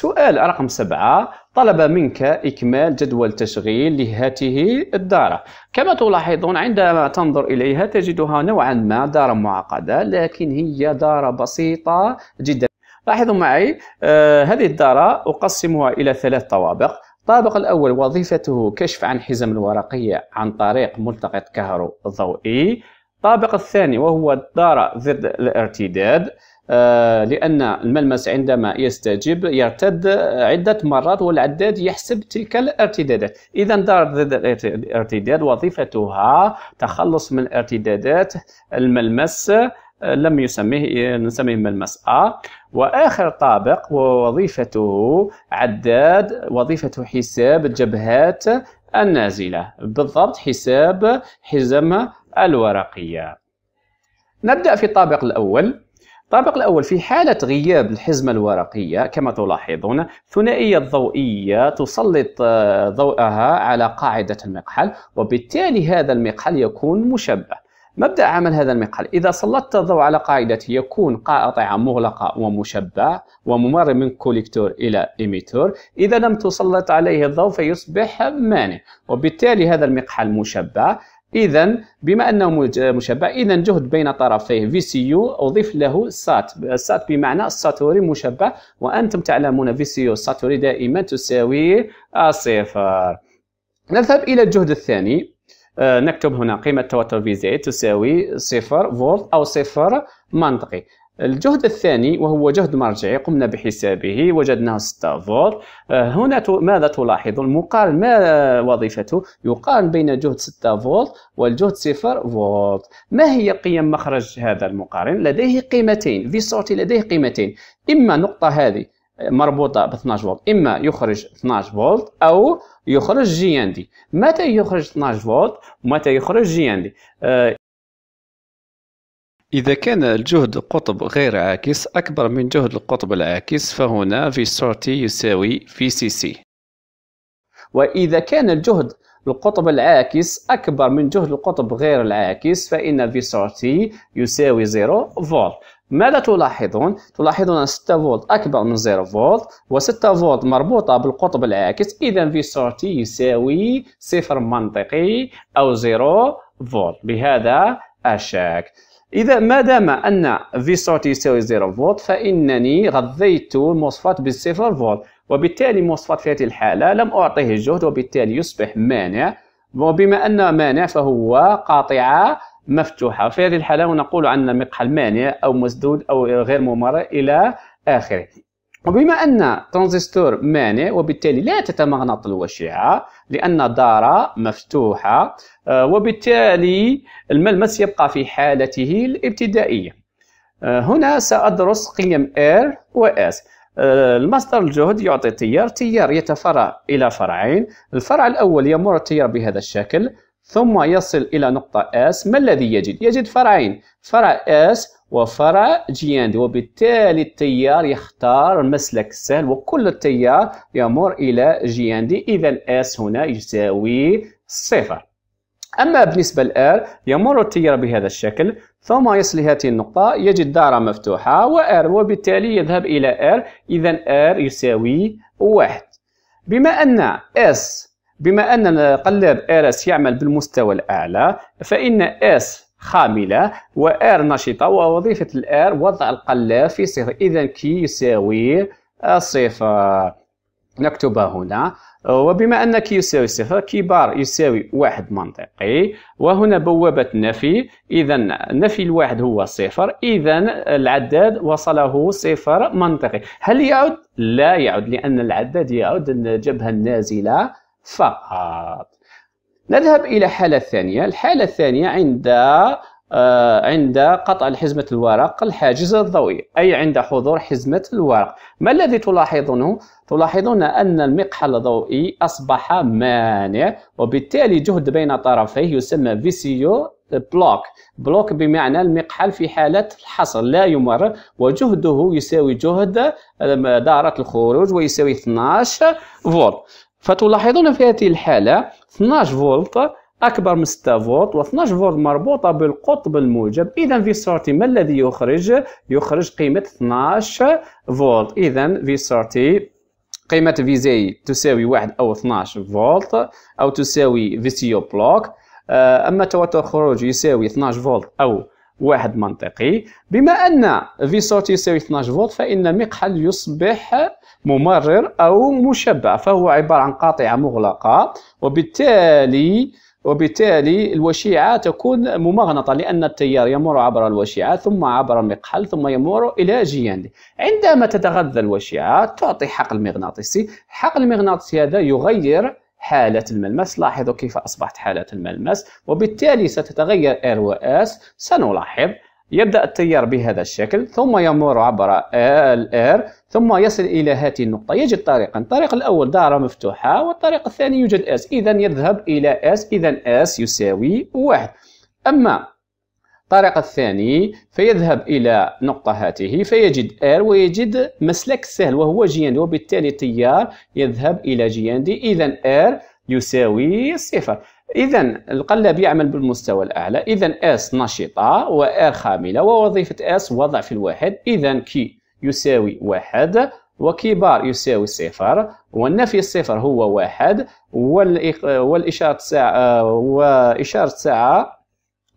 سؤال رقم سبعة طلب منك إكمال جدول تشغيل لهاته الدارة كما تلاحظون عندما تنظر إليها تجدها نوعا ما دارة معقدة لكن هي دارة بسيطة جدا لاحظوا معي آه هذه الدارة أقسمها إلى ثلاث طوابق الطابق الأول وظيفته كشف عن حزم الورقية عن طريق ملتقط ضوئي الطابق الثاني وهو الدارة ضد الارتداد آه، لأن الملمس عندما يستجيب يرتد عدة مرات والعداد يحسب تلك الارتدادات إذا دار الارتداد وظيفتها تخلص من ارتدادات الملمس آه، لم يسميه نسميه ملمس أ وآخر طابق ووظيفته عداد وظيفته حساب الجبهات النازلة بالضبط حساب حزم الورقية نبدأ في الطابق الأول الطابق الأول في حالة غياب الحزمة الورقية كما تلاحظون ثنائية الضوئية تسلط آه، ضوءها على قاعدة المقحل وبالتالي هذا المقحل يكون مشبه مبدأ عمل هذا المقحل إذا سلطت الضوء على قاعدته يكون قاطعة مغلقة ومشبع وممر من كوليكتور إلى إيميتور إذا لم تسلط عليه الضوء فيصبح مانع وبالتالي هذا المقحل مشبع اذا بما انه مشبع اذا جهد بين طرفيه في سي يو اضيف له سات سات بمعنى ساتوري مشبع وانتم تعلمون في سي يو ساتوري دائما تساوي صفر نذهب الى الجهد الثاني آه، نكتب هنا قيمة توتر في زد تساوي صفر فولت أو صفر منطقي الجهد الثاني وهو جهد مرجعي قمنا بحسابه وجدناه 6 فولت آه، هنا ماذا تلاحظون المقارن ما وظيفته يقارن بين جهد 6 فولت والجهد 0 فولت ما هي قيم مخرج هذا المقارن لديه قيمتين في صوتي لديه قيمتين اما نقطه هذه مربوطه ب 12 فولت اما يخرج 12 فولت او يخرج جي ان دي متى يخرج 12 فولت ومتى يخرج جي ان دي آه، إذا كان الجهد القطب غير عاكس أكبر من جهد القطب العاكس فهنا في سورتي يساوي في سي سي وإذا كان الجهد القطب العاكس أكبر من جهد القطب غير العاكس فإن في سورتي يساوي 0 فولت ماذا تلاحظون؟ تلاحظون أن 6 فولت أكبر من 0 فولت و6 فولت مربوطة بالقطب العاكس إذا في سورتي يساوي صفر منطقي أو 0 فولت بهذا الشكل إذا ما دام أن في صوت يساوي 0 فولت فإنني غذيت المصفات بالصفر فولت وبالتالي مصفات في هذه الحالة لم أعطيه الجهد وبالتالي يصبح مانع وبما أن مانع فهو قاطعة مفتوحة في هذه الحالة ونقول عن مقحل مانع أو مسدود أو غير ممر إلى آخره وبما أن ترانزستور مانع وبالتالي لا تتمغنط الوشيعه لأن دارة مفتوحة آه، وبالتالي الملمس يبقى في حالته الابتدائية آه، هنا سأدرس قيم ار و آه، المصدر الجهد يعطي تيار تيار يتفرع إلى فرعين الفرع الأول يمر التيار بهذا الشكل ثم يصل إلى نقطة S ما الذي يجد؟ يجد فرعين فرع S وفرع جياند وبالتالي التيار يختار المسلك السهل وكل التيار يمر إلى جياندي إذا S هنا يساوي صفر أما بالنسبة ل R يمر التيار بهذا الشكل ثم يصل هذه النقطة يجد دارة مفتوحة و R وبالتالي يذهب إلى R إذا R يساوي واحد بما أن S بما أن القلاب RS يعمل بالمستوى الأعلى فإن S خاملة و وآر نشطة ووظيفة الآر وضع القلاب في صفر إذا كي يساوي صفر نكتبها هنا وبما أن كي يساوي صفر كي بار يساوي واحد منطقي وهنا بوابة نفي إذا نفي الواحد هو صفر إذا العداد وصله صفر منطقي هل يعد؟ لا يعد لأن العداد يعد الجبهة النازلة فقط نذهب إلى حالة ثانية الحالة الثانية عند آه، عند قطع حزمة الورق الحاجز الضوئي أي عند حضور حزمة الورق ما الذي تلاحظونه؟ تلاحظون أن المقحل الضوئي أصبح مانع وبالتالي جهد بين طرفيه يسمى VCO بلوك بلوك بمعنى المقحل في حالة الحصر لا يمر وجهده يساوي جهد آه، دارة الخروج ويساوي 12 فولت فتلاحظون في هذه الحالة 12 فولت أكبر من 6 فولت و 12 فولت مربوطة بالقطب الموجب إذا في سورتي ما الذي يخرج؟ يخرج قيمة 12 فولت إذا في سورتي قيمة في زي تساوي واحد أو 12 فولت أو تساوي فيسيو بلوك آه، أما توتر خروج يساوي 12 فولت أو واحد منطقي بما أن في صوت يساوي 12 فولت فإن المقحل يصبح ممرر أو مشبع فهو عبارة عن قاطعة مغلقة وبالتالي وبالتالي الوشيعة تكون ممغنطة لأن التيار يمر عبر الوشيعة ثم عبر المقحل ثم يمر إلى جيانه عندما تتغذى الوشيعة تعطي حقل مغناطيسي حقل المغناطيسي هذا يغير حالة الملمس لاحظوا كيف أصبحت حالة الملمس وبالتالي ستتغير S سنلاحظ يبدأ التيار بهذا الشكل ثم يمر عبر ال R ثم يصل إلى هذه النقطة يجد طريقا الطريق الأول دائرة مفتوحة والطريق الثاني يوجد S إذا يذهب إلى S إذا S يساوي واحد أما الطريق الثاني فيذهب إلى نقطة هاته فيجد ار ويجد مسلك سهل وهو جياندي وبالتالي التيار يذهب إلى جياندي إذا ار يساوي صفر إذا القلب يعمل بالمستوى الأعلى إذا اس نشطة وار خاملة ووظيفة اس وضع في الواحد إذا كي يساوي واحد وكبار يساوي صفر والنفي الصفر هو واحد والإشارة ساعة آه، وإشارة ساعة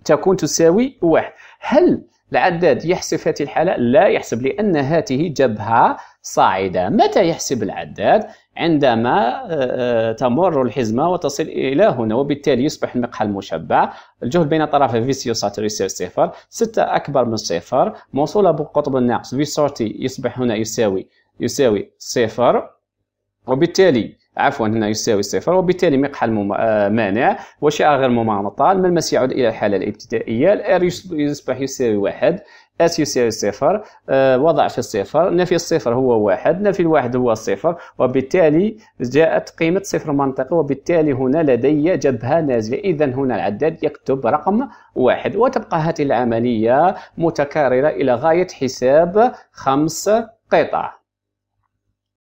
تكون تساوي واحد هل العداد يحسب هذه الحالة؟ لا يحسب لأن هذه جبهة صاعدة متى يحسب العداد؟ عندما آه، آه، تمر الحزمة وتصل إلى هنا وبالتالي يصبح المقهى المشبع الجهد بين طرفي في سيوساتر يساوي صفر ستة أكبر من صفر موصولة بقطب الناقص في سورتي يصبح هنا يساوي يساوي صفر وبالتالي عفوا هنا يساوي صفر وبالتالي مقحى آه، مانع وشاء غير ممانطان ما المس يعود الى الحاله الابتدائيه الار يصبح يساوي واحد اس يساوي صفر أه وضع في الصفر نفي الصفر هو واحد نفي الواحد هو صفر وبالتالي جاءت قيمة صفر منطقي وبالتالي هنا لدي جبهة نازلة إذا هنا العداد يكتب رقم واحد وتبقى هذه العملية متكررة إلى غاية حساب خمس قطع